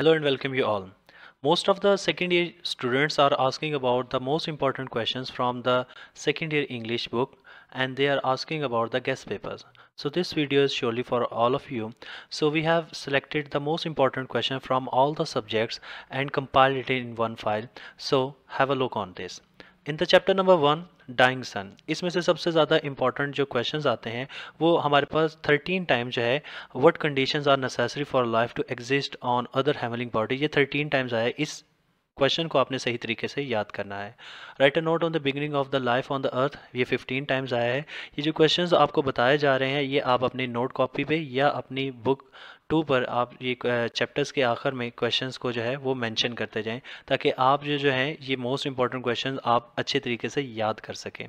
Hello and welcome you all. Most of the second year students are asking about the most important questions from the second year English book and they are asking about the guest papers. So this video is surely for all of you. So we have selected the most important question from all the subjects and compiled it in one file. So have a look on this. In the chapter number one dying sun इसमें से सबसे ज़्यादा important जो questions आते हैं वो हमारे पास thirteen time जो है what conditions are necessary for life to exist on other heavenly body ये थर्टीन टाइम्स आया इस क्वेश्चन को आपने सही तरीके से याद करना है write a note on the beginning of the life on the earth ये फिफ्टीन टाइम्स आया है ये जो क्वेश्चन आपको बताए जा रहे हैं ये आप अपनी नोट कॉपी पे या अपनी बुक टू पर आप ये चैप्टर्स के आखिर में क्वेश्चंस को जो है वो मेंशन करते जाएं ताकि आप जो जो है ये मोस्ट इंपॉर्टेंट क्वेश्चन आप अच्छे तरीके से याद कर सकें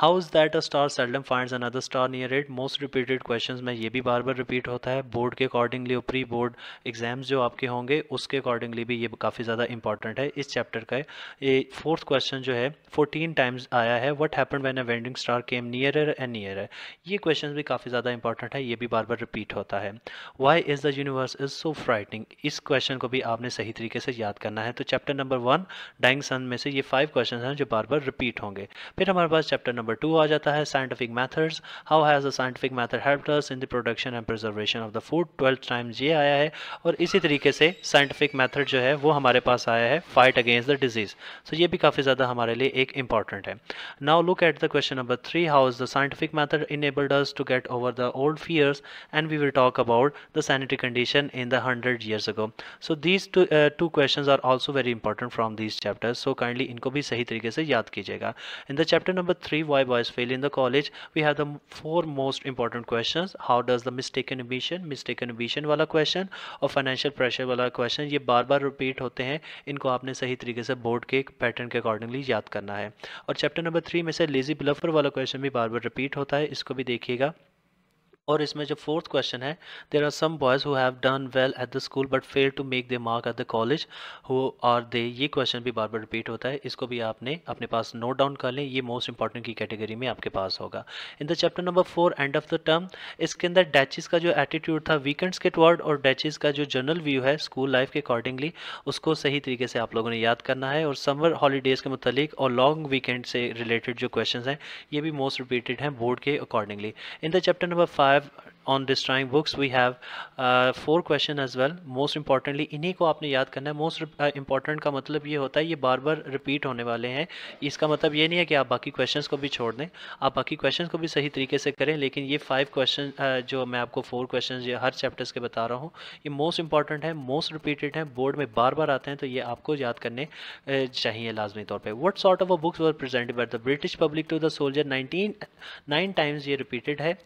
how is that a star seldom finds another star near it most repeated question में ये भी बार बार रिपीट होता है बोर्ड के अकॉर्डिंगली और प्री बोर्ड एग्जाम्स जो आपके होंगे उसके अकॉर्डिंगली भी ये काफ़ी ज़्यादा इंपॉर्टेंट है इस चैप्टर का ये फोर्थ क्वेश्चन जो है फोर्टीन टाइम्स आया है what happen when a wandering star came near and near ये क्वेश्चन भी काफ़ी ज़्यादा इंपॉर्टेंट है ये भी बार बार रिपीट होता है why is the universe is so frightening इस क्वेश्चन को भी आपने सही तरीके से याद करना है तो chapter number one dying sun में से ये फाइव क्वेश्चन हैं जो बार बार रिपीट होंगे फिर हमारे पास चैप्टर नंबर टू आ जाता है scientific methods how has the scientific method help us in the production and preservation of the food twelfth time ये आया है और इसी तरीके से साइंटिफिक मैथड जो है वो हमारे पास आया है fight against the disease so ये भी काफ़ी ज़्यादा हमारे लिए एक इंपॉर्टेंट है now look at the question number three how is the scientific method enabled us to get over the old fears and we will talk about the sanitary condition in the 100 years ago so these two uh, two questions are also very important from these chapters so kindly inko bhi sahi tarike se yaad कीजिएगा in the chapter number 3 why boys fail in the college we have the four most important questions how does the mistaken ambition mistaken ambition wala question or financial pressure wala question ye bar bar repeat hote hain inko aapne sahi tarike se board ke pattern ke accordingly yaad karna hai aur chapter number 3 में से lazy ब्लफर वाला question भी बार बार repeat होता है इसको भी देखिएगा और इसमें जो फोर्थ क्वेश्चन है there are some boys who have done well at the school but fail to make their mark at the college who are they ये क्वेश्चन भी बार बार रिपीट होता है इसको भी आपने अपने पास नोट डाउन कर लें ये मोस्ट इंपॉर्टेंट की कैटेगरी में आपके पास होगा in the chapter number four end of the term इसके अंदर डैचिस का जो एटीट्यूड था वीकेंड्स के टवर्ड और डैचिस का जो जनरल व्यू है स्कूल लाइफ के अकॉर्डिंगली उसको सही तरीके से आप लोगों ने याद करना है और समर हॉलीडेज़ के मतलब और लॉन्ग वीकेंड से रिलेटेड जो क्वेश्चन हैं ये भी मोस्ट रिपीटेड हैं बोर्ड के accordingly in the chapter number five have on destroying books we have four question as well most importantly इन्हीं को आपने याद करना है मोस्ट इंपॉर्टेंट uh, का मतलब ये होता है ये बार बार रिपीट होने वाले हैं इसका मतलब ये नहीं है कि आप बाकी क्वेश्चन को भी छोड़ दें आप बाकी क्वेश्चन को भी सही तरीके से करें लेकिन ये फाइव क्वेश्चन uh, जो मैं आपको फोर क्वेश्चन हर चैप्टर्स के बता रहा हूँ ये मोस्ट इंपॉर्टेंट है मोस्ट रिपीटेड है बोर्ड में बार बार आते हैं तो ये आपको याद करने uh, चाहिए लाजमी तौर पर what sort of a books were present but the British public to the soldier nineteen nine times ये रिपीटेड है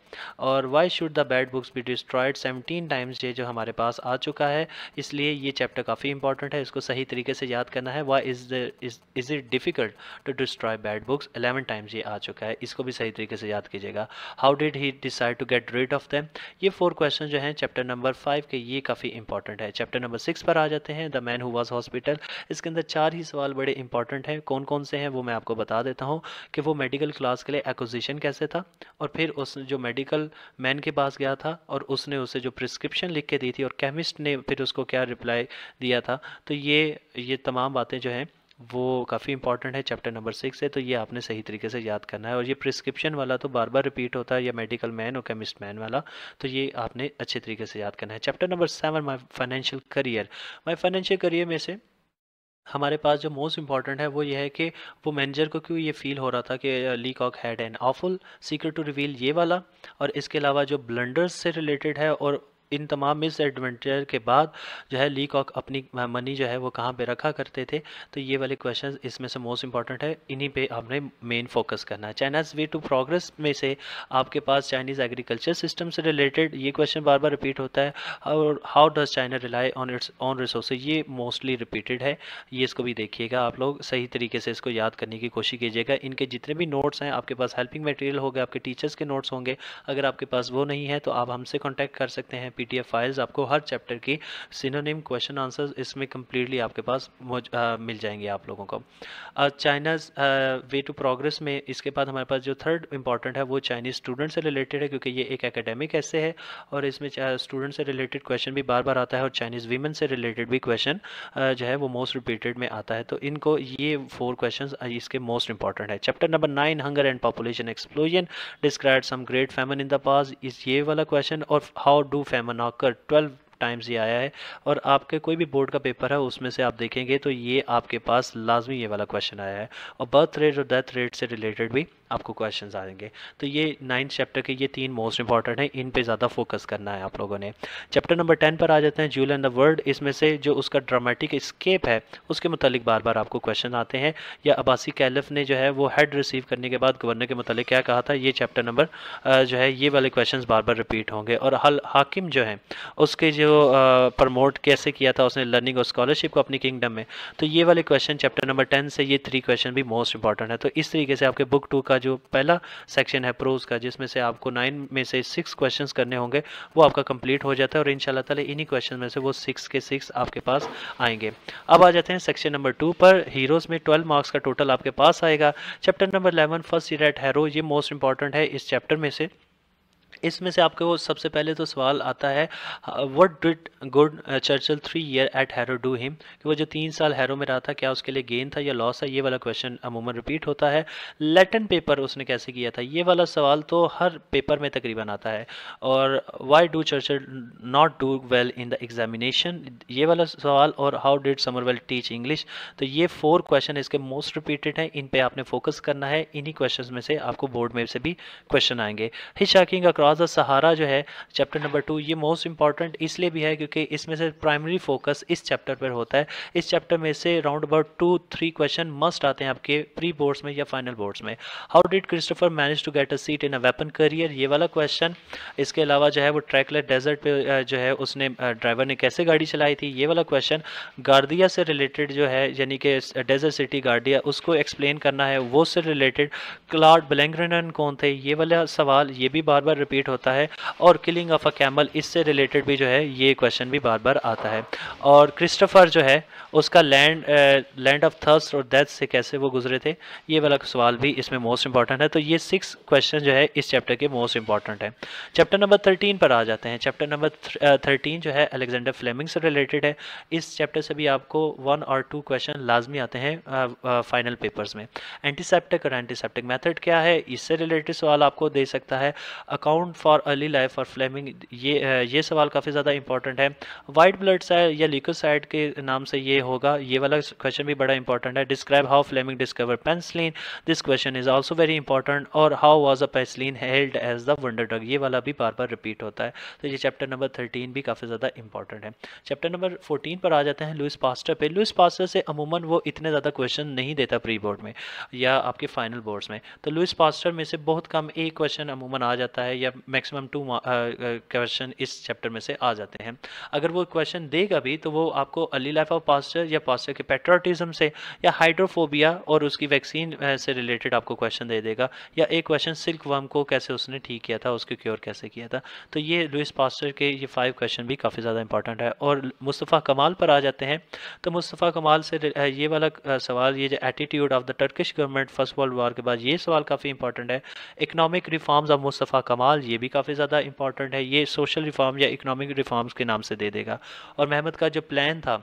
और why should the bad books भी डिस्ट्रॉयड सेवनटीन टाइम्स ये जो हमारे पास आ चुका है इसलिए ये चैप्टर काफ़ी इंपॉर्टेंट है इसको सही तरीके से याद करना है why is is it difficult to destroy bad books eleven times ये आ चुका है इसको भी सही तरीके से याद कीजिएगा how did he decide to get rid of them ये फोर क्वेश्चन जो है चैप्टर नंबर फाइव के ये काफ़ी इंपॉर्टेंट है चैप्टर नंबर सिक्स पर आ जाते हैं the man who was hospital इसके अंदर चार ही सवाल बड़े इंपॉर्टेंट हैं कौन कौन से हैं वो मैं आपको बता देता हूँ कि वो मेडिकल क्लास के लिए एक्विजिशन कैसे था और फिर उस जो मेडिकल मैन के पास गया था और उसने उसे जो प्रिस्क्रिप्शन लिख के दी थी और केमिस्ट ने फिर उसको क्या रिप्लाई दिया था तो ये ये तमाम बातें जो हैं वो काफ़ी इंपॉर्टेंट है चैप्टर नंबर सिक्स है तो ये आपने सही तरीके से याद करना है और ये प्रिस्क्रिप्शन वाला तो बार बार रिपीट होता है या मेडिकल मैन और केमिस्ट मैन वाला तो ये आपने अच्छे तरीके से याद करना है chapter number seven my financial career my financial career में से हमारे पास जो मोस्ट इंपॉर्टेंट है वो ये है कि वो मैनेजर को क्यों ये फील हो रहा था कि Leacock had an awful secret to reveal ये वाला और इसके अलावा जो ब्लंडर्स से रिलेटेड है और इन तमाम मिस एडवेंचर के बाद जो है ली कॉक अपनी मनी जो है वो कहाँ पे रखा करते थे तो ये वाले क्वेश्चन इसमें से मोस्ट इंपॉर्टेंट है इन्हीं पे आपने मेन फोकस करना है चाइनाज वे टू प्रोग्रेस में से आपके पास चाइनीज़ एग्रीकल्चर सिस्टम से रिलेटेड ये क्वेश्चन बार बार रिपीट होता है और how does China rely on its own resource ये मोस्टली रिपीटेड है ये इसको भी देखिएगा आप लोग सही तरीके से इसको याद करने की कोशिश कीजिएगा इनके जितने भी नोट्स हैं आपके पास हेल्पिंग मटेरियल हो आपके टीचर्स के नोट्स होंगे अगर आपके पास वो नहीं है तो आप हमसे कॉन्टैक्ट कर सकते हैं पी फाइल्स आपको हर चैप्टर की सिनोनिम क्वेश्चन आंसर इसमें कम्प्लीटली आपके पास मिल जाएंगे आप लोगों को चाइनाज वे टू प्रोग्रेस में इसके बाद हमारे पास जो थर्ड इंपॉर्टेंट है वो चाइनीज़ स्टूडेंट से रिलेटेड है क्योंकि ये एक एकेडमिक ऐसे है और इसमें स्टूडेंट से रिलेटेड क्वेश्चन भी बार बार आता है और चाइनीज़ वीमेन से रिलेटेड भी क्वेश्चन जो है वो मोस्ट रिपीटेड में आता है तो इनको ये फोर क्वेश्चन इसके मोस्ट इंपॉर्टेंट है chapter number nine hunger and population explosion describe some great famine in the past इस ये वाला क्वेश्चन और हाउ डू फैमन मनाकर ट्वेल्व टाइम्स ये आया है और आपके कोई भी बोर्ड का पेपर है उसमें से आप देखेंगे तो ये आपके पास लाजमी ये वाला क्वेश्चन आया है और बर्थ रेट और डेथ रेट से रिलेटेड भी आपको क्वेश्चंस आएंगे तो ये नाइन्थ चैप्टर के ये तीन मोस्ट इंपॉर्टेंट हैं इन पे ज़्यादा फोकस करना है आप लोगों ने चैप्टर नंबर टेन पर आ जाते हैं जूल एंड द वर्ल्ड इसमें से जो उसका ड्रामेटिक स्केप है उसके मतलब बार बार आपको क्वेश्चन आते हैं या अबासी कैलफ ने जो है वो हेड रिसीव करने के बाद गवर्नर के मतलब क्या कहा था ये चैप्टर नंबर जो है ये वाले क्वेश्चन बार बार रिपीट होंगे और हल हाकिम जो है उसके जो प्रमोट कैसे किया था उसने लर्निंग और स्कॉलरशिप को अपनी किंगडम में तो ये वाले क्वेश्चन चैप्टर नंबर टेन से ये थ्री क्वेश्चन भी मोस्ट इंपॉर्टेंट है तो इस तरीके से आपके बुक टू का जो पहला सेक्शन है प्रोज का जिसमें से आपको नाइन में से सिक्स क्वेश्चन करने होंगे वो आपका कंप्लीट हो जाता है और इन तला इन्हीं क्वेश्चन में से वो सिक्स के सिक्स आपके पास आएंगे अब आ जाते हैं सेक्शन नंबर टू पर हीरोज़ में ट्वेल्व मार्क्स का टोटल आपके पास आएगा chapter number eleven first year at Harrow ये मोस्ट इंपॉर्टेंट है इस चैप्टर में से इसमें से आपको सबसे पहले तो सवाल आता है what did good Churchill three year at Harrow do him कि वो जो तीन साल हैरो में रहा था क्या उसके लिए गेन था या लॉस था ये वाला क्वेश्चन अमूमन रिपीट होता है लेटन पेपर उसने कैसे किया था ये वाला सवाल तो हर पेपर में तकरीबन आता है और why do Churchill not do well in the examination ये वाला सवाल और how did Somervell teach English तो ये फोर क्वेश्चन इसके मोस्ट रिपीटेड हैं इन पर आपने फोकस करना है इन्हीं क्वेश्चन में से आपको बोर्ड में से भी क्वेश्चन आएंगे हिज शाकिंग अक्रॉस दरवाज़ा सहारा जो है चैप्टर नंबर टू ये मोस्ट इंपॉर्टेंट इसलिए भी है क्योंकि इसमें से प्राइमरी फोकस इस चैप्टर पर होता है इस चैप्टर में से round about two three question must आते हैं आपके प्री बोर्ड्स में या फाइनल बोर्ड्स में how did Christopher manage to get a seat in a weapon career ये वाला क्वेश्चन इसके अलावा जो है वो ट्रैकलेट डेजर्ट पर जो है उसने ड्राइवर ने कैसे गाड़ी चलाई थी ये वाला क्वेश्चन गार्डिया से रिलेटेड जो है यानी कि डेजर्ट सिटी गार्डिया उसको एक्सप्लेन करना है वो से रिलेटेड क्लाड ब्लैंगरन कौन थे ये वाला सवाल ये भी बार बार रिपीट रिपीट होता है और किलिंग ऑफ अ कैमल इससे रिलेटेड भी जो है ये क्वेश्चन भी बार बार आता है और क्रिस्टोफर जो है उसका लैंड लैंड ऑफ थर्स्ट और डेथ से कैसे वो गुजरे थे ये वाला सवाल भी इसमें मोस्ट इंपॉर्टेंट है तो ये सिक्स क्वेश्चन जो है इस चैप्टर के मोस्ट इंपॉर्टेंट है चैप्टर नंबर थर्टीन पर आ जाते हैं चैप्टर नंबर थर्टीन जो है अलेक्जेंडर फ्लेमिंग से रिलेटेड है इस चैप्टर से भी आपको वन और टू क्वेश्चन लाजमी आते हैं फाइनल पेपर्स में एंटीसेप्टिक और एंटीसेप्टिक मैथड क्या है इससे रिलेटेड सवाल आपको दे सकता है account alarm for early life और फ्लेमिंग ये ये सवाल काफ़ी ज़्यादा इंपॉर्टेंट है वाइट ब्लड सेल या लिकोसाइड के नाम से ये होगा ये वाला क्वेश्चन भी बड़ा इंपॉर्टेंट है describe how Fleming discover penicillin this question is also very important और how was a penicillin hailed as the wonder drug ये वाला भी बार बार रिपीट होता है तो ये चैप्टर नंबर थर्टीन भी काफ़ी ज़्यादा इंपॉर्टेंट है चैप्टर नंबर फोर्टीन पर आ जाते हैं लुइस पास्टर पर लुइस पास्टर से अमूमन वो इतने ज़्यादा क्वेश्चन नहीं देता प्री बोर्ड में या आपके फाइनल बोर्ड्स में तो लुइस पास्टर में से बहुत कम एक क्वेश्चन अमूमन आ जाता है या मैक्सिमम टू क्वेश्चन इस चैप्टर में से आ जाते हैं अगर वो क्वेश्चन देगा भी तो वो आपको अर्ली लाइफ ऑफ पास्टर या पास्टर के पेट्रोटिज्म से या हाइड्रोफोबिया और उसकी वैक्सीन uh, से रिलेटेड आपको क्वेश्चन दे देगा या एक क्वेश्चन सिल्क वर्म को कैसे उसने ठीक किया था उसके क्योर कैसे किया था तो ये लुइस पास्टर के ये फाइव क्वेश्चन भी काफ़ी ज़्यादा इंपॉर्टेंट है और मुस्तफ़ा कमाल पर आ जाते हैं तो मुस्तफ़ा कमाल से uh, ये वाला uh, सवाल ये जो attitude of the Turkish government first world war के बाद ये सवाल काफ़ी इंपॉर्टेंट है इकनॉमिक रिफॉर्म्स ऑफ मुस्तफ़ा कमाल ये भी काफ़ी ज़्यादा इंपॉर्टेंट है ये सोशल रिफॉर्म या इकोनॉमिक रिफॉर्म्स के नाम से दे देगा और महमद का जो प्लान था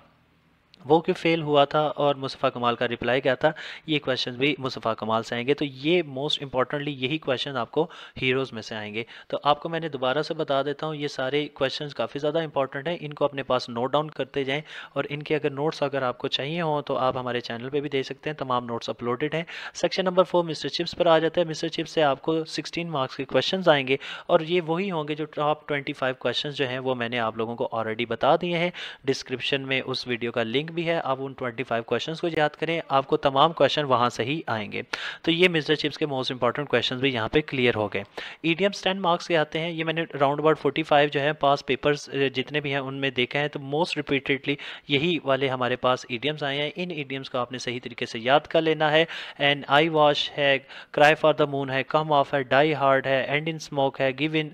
वो क्यों फेल हुआ था और मुस्तफ़ा कमाल का रिप्लाई क्या था ये क्वेश्चन भी मुस्तफ़ा कमाल से आएंगे तो ये मोस्ट इंपॉर्टेंटली यही क्वेश्चन आपको हीरोज़ में से आएंगे तो आपको मैंने दोबारा से बता देता हूँ ये सारे क्वेश्चंस काफ़ी ज़्यादा इंपॉर्टेंट हैं इनको अपने पास नोट डाउन करते जाएँ और इनके अगर नोट्स अगर आपको चाहिए हों तो आप हमारे चैनल पर भी दे सकते हैं तमाम नोट्स अपलोडेड हैं section number four Mister Chips पर आ जाता है मिस्टर चिप्स से आपको सिक्सटीन मार्क्स के क्वेश्चन आएंगे और ये वही होंगे जो टॉप ट्वेंटी क्वेश्चन जो हैं वो मैंने आप लोगों को ऑलरेडी बता दिए हैं डिस्क्रिप्शन में उस वीडियो का लिंक लिंक भी है आप उन 25 क्वेश्चंस को याद करें आपको तमाम क्वेश्चन वहां से ही आएंगे तो ये मिस्टर चिप्स के मोस्ट इंपॉर्टेंट क्वेश्चंस भी यहां पे क्लियर हो गए ईडीएम्स टेन मार्क्स के आते हैं ये मैंने राउंड अबाउट फोर्टी जो है पास पेपर्स जितने भी हैं उनमें देखे हैं तो मोस्ट रिपीटेडली यही वाले हमारे पास ईडीएम्स e आए हैं इन ईडीएम्स e को आपने सही तरीके से याद कर लेना है एंड आई वॉश है क्राई फॉर द मून है कम ऑफ है डाई हार्ड है एंड इन स्मोक है गिव इन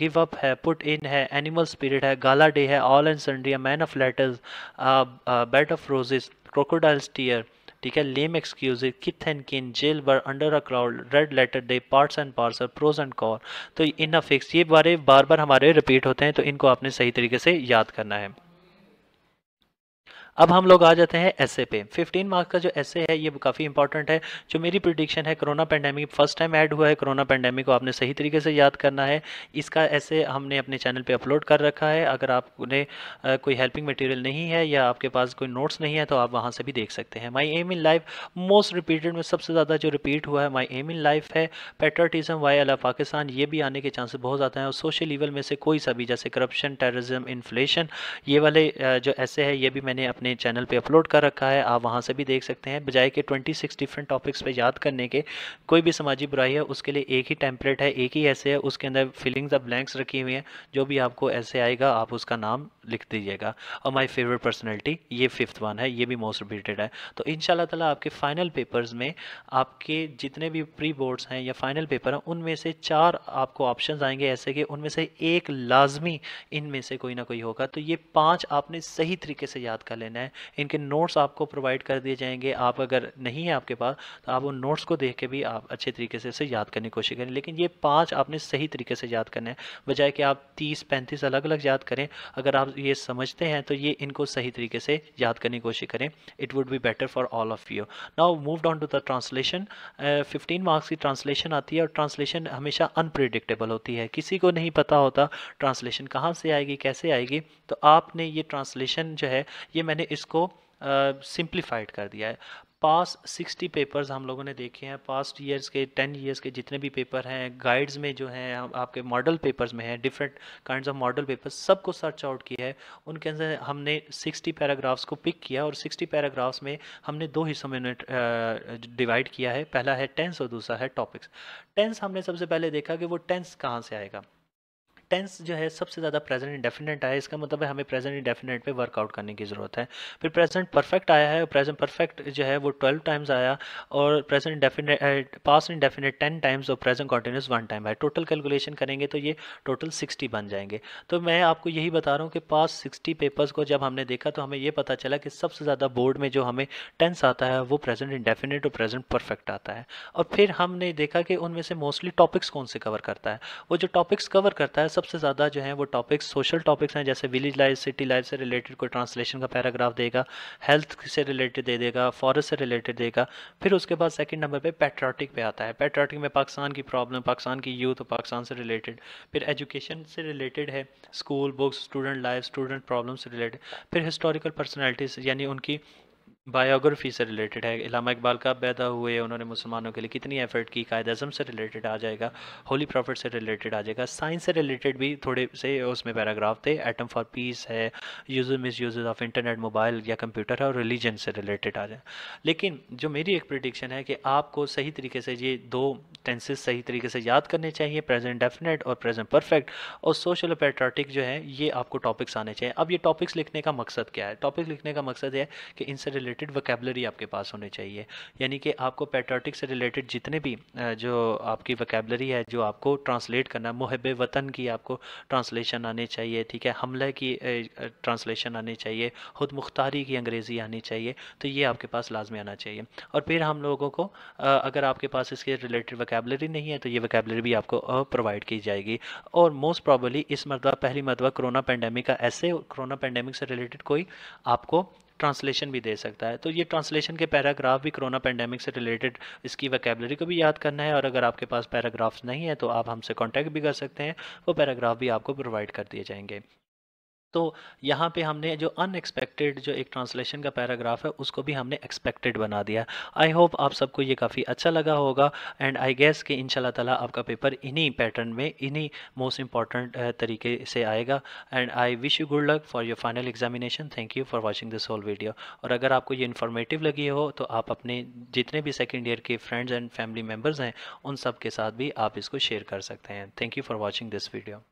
गिव अप है पुट इन है एनिमल स्पिरिट है गाला डे है all and sundry man of letters bed of roses crocodiles tear ठीक है lame excuse kith and kin jail bird under a cloud red letter day parts and parcel pros and कॉल तो इन affix ये बारे बार बार हमारे repeat होते हैं तो इनको आपने सही तरीके से याद करना है अब हम लोग आ जाते हैं ऐसे पे 15 मार्क्स का जो ऐसे है ये काफ़ी इंपॉर्टेंट है जो मेरी प्रिडिक्शन है corona pandemic first time add हुआ है कोरोना पेंडेमिक को आपने सही तरीके से याद करना है इसका ऐसे हमने अपने चैनल पे अपलोड कर रखा है अगर आपने कोई हेल्पिंग मटेरियल नहीं है या आपके पास कोई नोट्स नहीं है तो आप वहाँ से भी देख सकते हैं my aim in life most repeated में सबसे ज़्यादा जो रिपीट हुआ है माई एम इन लाइफ है पेट्रोटिज़म वाई अला पाकिस्तान ये भी आने के चांसेस बहुत ज़्यादा हैं और सोशल लेवल में से कोई सा भी जैसे करप्शन टेररिज्म इन्फ्लेशन ये वाले जो ऐसे है ये भी मैंने अपने अपने चैनल पे अपलोड कर रखा है आप वहाँ से भी देख सकते हैं बजाय के 26 डिफरेंट टॉपिक्स पे याद करने के कोई भी समाजी बुराई है उसके लिए एक ही टेम्पलेट है एक ही ऐसे है उसके अंदर फिलिंग्स और ब्लैंक्स रखी हुई हैं जो भी आपको ऐसे आएगा आप उसका नाम लिख दीजिएगा और माई फेवरेट पर्सनैलिटी ये फिफ्थ वन है ये भी मोस्ट रिपीटेड है तो इन शाला आपके फाइनल पेपर्स में आपके जितने भी प्री बोर्ड्स हैं या फाइनल पेपर हैं उनमें से चार आपको ऑप्शन आएंगे ऐसे कि उनमें से एक लाजमी इनमें से कोई ना कोई होगा तो ये पाँच आपने सही तरीके से याद कर लेने लेना है इनके नोट्स आपको प्रोवाइड कर दिए जाएंगे आप अगर नहीं है आपके पास तो आप उन नोट्स को देख के भी आप अच्छे तरीके से इसे याद करने की कोशिश करें लेकिन ये पाँच आपने सही तरीके से याद करना है बजाय कि आप तीस पैंतीस अलग अलग याद करें अगर आप ये समझते हैं तो ये इनको सही तरीके से याद करने की कोशिश करें it would be better for all of you now move on to the translation fifteen marks की ट्रांसलेशन आती है और ट्रांसलेशन हमेशा अनप्रिडिक्टेबल होती है किसी को नहीं पता होता ट्रांसलेशन कहाँ से आएगी कैसे आएगी तो आपने ये ट्रांसलेशन जो है ये मैंने इसको सिंप्लीफाइड कर दिया है पास 60 पेपर्स हम लोगों ने देखे हैं पास्ट ईयर्स के 10 ईयर्स के जितने भी पेपर हैं गाइड्स में जो हैं आपके मॉडल पेपर्स में हैं different kind of model papers सबको सर्च आउट किया है उनके अंदर हमने 60 पैराग्राफ्स को पिक किया और 60 पैराग्राफ्स में हमने दो हिस्सों में डिवाइड किया है पहला है टेंस और दूसरा है टॉपिक्स टेंस हमने सबसे पहले देखा कि वो टेंस कहाँ से आएगा टेंस जो है सबसे ज़्यादा प्रेजेंट इंडेफिनेट आया इसका मतलब है हमें प्रेजेंट इंडेफिनेट पे वर्कआउट करने की ज़रूरत है फिर प्रेजेंट परफेक्ट आया है प्रेजेंट परफेक्ट जो है वो ट्वेल्व टाइम्स आया और present indefinite past indefinite ten times और प्रेजेंट कॉन्टीन्यूस वन टाइम आया टोटल कैलकुलेशन करेंगे तो ये टोटल सिक्सटी बन जाएंगे तो मैं आपको यही बता रहा हूँ कि पास सिक्सटी पेपर्स को जब हमने देखा तो हमें ये पता चला कि सबसे ज़्यादा बोर्ड में जो हमें टेंस आता है वो प्रेजेंट इंडेफिनेट और प्रेजेंट परफेक्ट आता है और फिर हमने देखा कि उनमें से मोस्टली टॉपिक्स कौन से कवर करता है वो जो टॉपिक्स कवर करता है सबसे ज़्यादा जो है वो टॉपिक्स सोशल टॉपिक्स हैं जैसे विलेज लाइफ सिटी लाइफ से रिलेटेड कोई ट्रांसलेशन का पैराग्राफ देगा हेल्थ से रिलेटेड दे देगा फॉरेस्ट से रिलेटेड देगा फिर उसके बाद सेकंड नंबर पे पेट्राटिक पे आता है पेट्राटिक में पाकिस्तान की प्रॉब्लम पाकिस्तान की यूथ पाकिस्तान से रिलेटेड फिर एजुकेशन से रिलेटेड है school books student life student problem से रिलेटेड फिर हिस्टोरिकल पर्सनैलिटीज़ यानी उनकी बायोग्राफी से रिलेटेड है इलामा इकबाल कब पैदा हुए उन्होंने मुसलमानों के लिए कितनी एफर्ट की कायद अजम से रिलेटेड आ जाएगा होली प्रॉफिट से रिलेटेड आ जाएगा साइंस से रिलेटेड भी थोड़े से उसमें पैराग्राफ थे एटम फॉर पीस है use misuse of internet mobile या कंप्यूटर है और रिलीजन से रिलेटेड आ जाए लेकिन जो मेरी एक प्रडिक्शन है कि आपको सही तरीके से ये दो टेंसेस सही तरीके से याद करने चाहिए प्रेजेंट डेफिनेट और प्रेजेंट परफेक्ट और सोशल पेट्राटिक जो है ये आपको टॉपिक्स आने चाहिए अब ये टॉपिक्स लिखने का मकसद क्या है टॉपिक लिखने का मकसद है कि इनसे रिलेटेड वकेबलरी आपके पास होनी चाहिए यानी कि आपको पेट्राटिक से रिलेटेड जितने भी जो आपकी वकेबलरी है जो आपको ट्रांसलेट करना है मुहब वतन की आपको ट्रांसलेशन आनी चाहिए ठीक है हमला की ट्रांसलेशन आनी चाहिए खुद मुख्तारी की अंग्रेज़ी आनी चाहिए तो ये आपके पास लाजमी आना चाहिए और फिर हम लोगों को अगर आपके पास इसके रिलेटेड वकैब वैकेबलरी नहीं है तो ये वैकेबलरी भी आपको प्रोवाइड की जाएगी और मोस्ट प्रॉबली इस मरतबा पहली मरतबा कोरोना पेंडेमिक का ऐसे कोरोना पेंडेमिक से रिलेटेड कोई आपको ट्रांसलेशन भी दे सकता है तो ये ट्रांसलेशन के पैराग्राफ भी कोरोना पेंडेमिक से रिलेटेड इसकी वैकेबलरी को भी याद करना है और अगर आपके पास पैराग्राफ्स नहीं है तो आप हमसे कॉन्टैक्ट भी कर सकते हैं वो पैराग्राफ भी आपको प्रोवाइड कर दिए जाएंगे तो यहाँ पे हमने जो अनएक्सपेक्टेड जो एक ट्रांसलेशन का पैराग्राफ है उसको भी हमने एक्सपेक्टेड बना दिया आई होप आप सबको ये काफ़ी अच्छा लगा होगा एंड आई गेस कि इन ताला आपका पेपर इन्हीं पैटर्न में इन्हीं मोस्ट इंपॉर्टेंट तरीके से आएगा and I wish you good luck for your final examination thank you for watching this whole video और अगर आपको ये इन्फॉर्मेटिव लगी हो तो आप अपने जितने भी सेकेंड ईयर के फ्रेंड्स एंड फैमिली मेम्बर्स हैं उन सब के साथ भी आप इसको शेयर कर सकते हैं thank you for watching this video